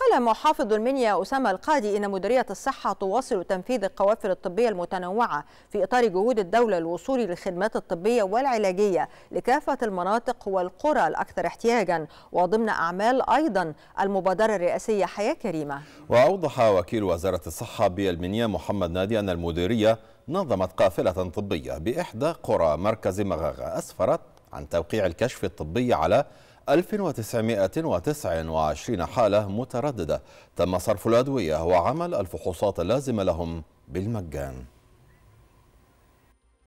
قال محافظ المنيا أسامة القادي إن مديرية الصحة تواصل تنفيذ القوافل الطبية المتنوعة في إطار جهود الدولة للوصول للخدمات الطبية والعلاجية لكافة المناطق والقرى الأكثر احتياجا وضمن أعمال أيضا المبادرة الرئاسية حياة كريمة وأوضح وكيل وزارة الصحة بالمنيا محمد نادي أن المديرية نظمت قافلة طبية بإحدى قرى مركز مغاغة أسفرت عن توقيع الكشف الطبي على 1929 حالة مترددة تم صرف الأدوية وعمل الفحوصات اللازمة لهم بالمجان